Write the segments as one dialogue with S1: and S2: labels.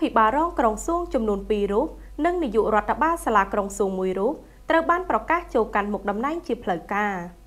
S1: ភិបាលរងក្រុងសួងចំនួន2រូបនិងនាយករដ្ឋបាលសាលាក្រុងសួង1រូបត្រូវបានប្រកាសចូលកាន់មុខតំណែងជាផ្លូវការ។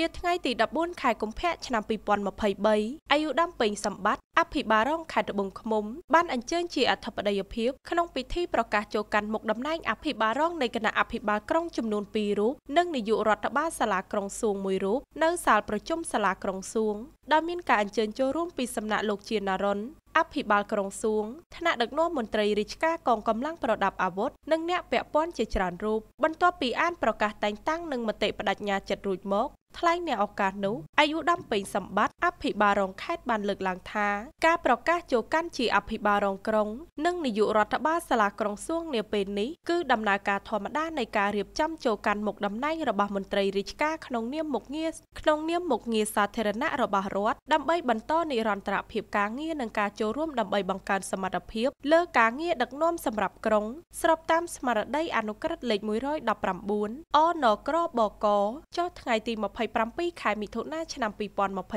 S1: នាថ្ងៃទី14ខែកុម្ភៈឆ្នាំ2023អាយុដាំពេញសម្បត្តិអភិបាលរងខេត្តត្បូងឃ្មុំបានអញ្ជើញជាអធិបតីភាពក្នុងពិធីប្រកាសចូលកាន់មុខតំណែងអភិបាលរងនៃគណៈអភិបាលក្រុងចំនួន2រូបនិងនាយករដ្ឋបាលសាលាក្រុងសួង1រូបនៅសាលប្រជុំសាលាក្រុងសួងដែលមានការអញ្ជើញចូលរួមពីសំណាក់លោក ជាណារុនអភិបាលក្រុងសួងថ្នាក់ដឹកនាំមន្ត្រីរាជការកងកម្លាំងប្រដាប់អាវុធនិងអ្នកពាក់ព័ន្ធជាច្រើនរូបបន្ទាប់ពីអានប្រកាសតែងតាំងនិងមតិបដិញ្ញាចិត្តរួចមកថ្លែងនៅឱកាសនោះអាយុដំពេញសម្បត្តិអភិបាលរង ខេត្តបានលើកឡើងថា ការប្រកាសចូលកាន់ជាអភិបាលរងក្រុងនិងនាយករដ្ឋបាលសាលាក្រុងសួង នាពេលនេះគឺដំណើរការធម្មតានៃការរៀបចំចូលកាន់មុខតំណែងរបស់មន្ត្រីរាជការក្នុងនាមមុខងារក្នុងនាមមុខងារសាធារណៈរបស់រដ្ឋដើម្បីបន្តនិរន្តរភាពការងារនិងការចូលរួមដើម្បីបង្កើនសមត្ថភាពលើការងារដឹកនាំសម្រាប់ក្រុង ស្របតាមស្មារតី អនុក្រឹត្យលេខ119អនក្របកចុះថ្ងៃទី20 27ខែមិថុនាឆ្នាំ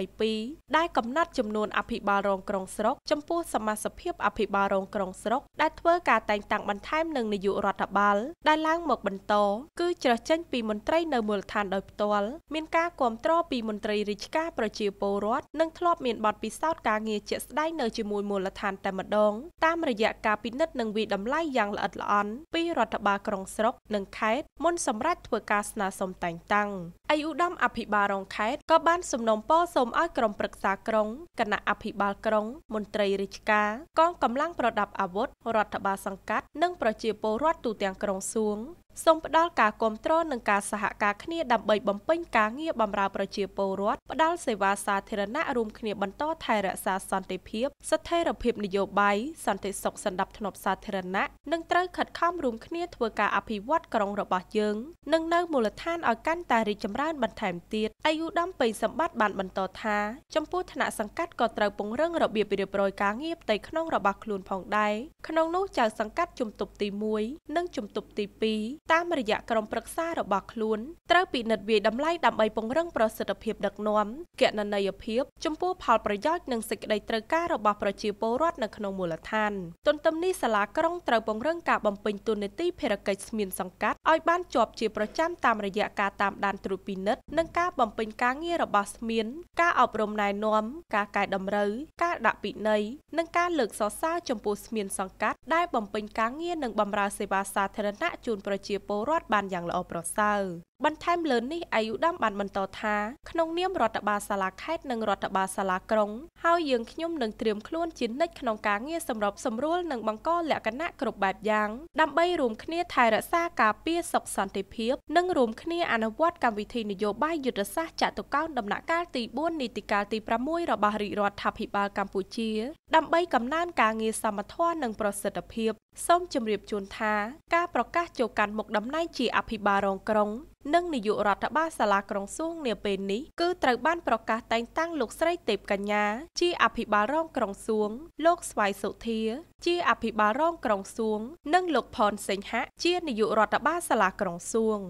S1: 2022ដែលកំណត់ចំនួនអភិបាលរងក្រុងស្រុកចំពោះ សមាជិកអភិបាលរងក្រុងស្រុក ដែលធ្វើការតែងតាំងបន្ថែមនឹងនាយករដ្ឋបាលដែលឡើងមកបន្តគឺជ្រើសចេញពីមន្ត្រី នៅមូលដ្ឋានដោយផ្ទាល់មានការគ្រប់គ្រងពីមន្ត្រីរាជការប្រជាពលរដ្ឋនិងធ្លាប់មានបទពិសោធន៍ការងារជាក់ស្ដែងនៅជាមួយមូលដ្ឋានតែម្ដងតាមរយៈការពិនិត្យនិងវិតម្លៃយ៉ាងល្អិតល្អន់ ពីរដ្ឋបាលក្រុងស្រុកនិងខេត្តមុនសម្រាប់ធ្វើការស្នើសុំតែងតាំងអយុធមអភិបាលរងខេត្តក៏បានសំណូមពរសូមឲ្យក្រុមប្រឹក្សាក្រុងគណៈអភិបាលក្រុងមន្ត្រីរាជការកងកម្លាំងប្រដាប់អាវុធរដ្ឋបាលសង្កាត់និងប្រជាពលរដ្ឋទូទាំងក្រុងសួងសូមផ្ដល់ការគ្រប់គ្រងនិងការសហការគ្នាដើម្បីបំពេញការងារបម្រើប្រជាពលរដ្ឋផ្ដល់សេវាសាធារណៈរួមគ្នាបន្តថែរក្សាសន្តិភាព ស្ថិរភាពនយោបាយសន្តិសុខសណ្ដាប់ធ្នាប់សាធារណៈនិងត្រូវខិតខំរួមគ្នាធ្វើការអភិវឌ្ឍក្រុងរបស់យើងនិងនៅមូលដ្ឋានឲ្យកាន់តែរីកចម្រើនបន្ថែមទៀតអាយុដំពេញសម្បត្តិបានបន្តថាចំពោះថ្នាក់សង្កាត់ក៏ត្រូវពង្រឹងរបៀបរៀបរយការងារផ្ទៃក្នុងរបស់ខ្លួនផងដែរក្នុងនោះចៅសង្កាត់ជំទប់ទី1និងជំទប់ទី2តាមរយៈក្រុមប្រឹក្សារបស់ខ្លួនត្រូវពិនិត្យវិយតម្លៃដើម្បីពង្រឹងប្រសិទ្ធភាពដឹកនាំគណនេយ្យភាពចំពោះផលប្រយោជន៍និងសេចក្តីត្រូវការរបស់ប្រជាពលរដ្ឋនៅក្នុងមូលដ្ឋាន ទន្ទឹមនេះសាលាក្រុងត្រូវពង្រឹងការបំពេញទូនាទីភារកិច្ចស្មានសង្កាត់ឲ្យបានជាប់ជាប្រចាំតាមរយៈការតាមដានត្រួតពិនិត្យនិងការបំពេញការងាររបស់ស្មានការអប់រំណែនាំការកែតម្រូវការដាក់ពិន័យនិងការលើកសរសើរចំពោះស្មានសង្កាត់ដែលបំពេញការងារនិងបម្រើសេវាសាធារណៈជូនប្រជាពលរដ្ឋបានយ៉ាងល្អប្រសើរ។បន្ថែមលើនេះអាយុដាមបានបន្តថាក្នុងនាមរដ្ឋបាលសាលាខេត្តនិងរដ្ឋបាលសាលាក្រុងហើយយើងខ្ញុំនឹងត្រៀមខ្លួនជានិច្ចក្នុងការងារសម្របសម្រួលនិងបង្កលក្ខណៈគ្រប់បែបយ៉ាងដើម្បីរួមគ្នា ថែរក្សាការពារសុខសន្តិភាពនិងរួមគ្នាអនុវត្តកម្មវិធីនយោបាយយុទ្ធសាស្ត្រចតុកោណដំណាក់កាលទី4នីតិកាលទី6របស់រាជរដ្ឋាភិបាលកម្ពុជា ដើម្បីកំណើនការងារសមត្ថភាពនិងប្រសិទ្ធភាពសូមជម្រាបជូនថា ការប្រកាសចូលកាន់មុខតំណែងជាអភិបាលរងក្រុងនិងនាយករដ្ឋបាលសាលាក្រុងសួងនាពេលនេះគឺត្រូវបានប្រកាសតែងតាំងលោកស្រីទេពកញ្ញា ជាអភិបាលរងក្រុងសួងលោកស្វាយសុធា ជាអភិបាលរងក្រុងសួង និងលោកផនសេងហៈជានាយករដ្ឋបាលសាលាក្រុងសួង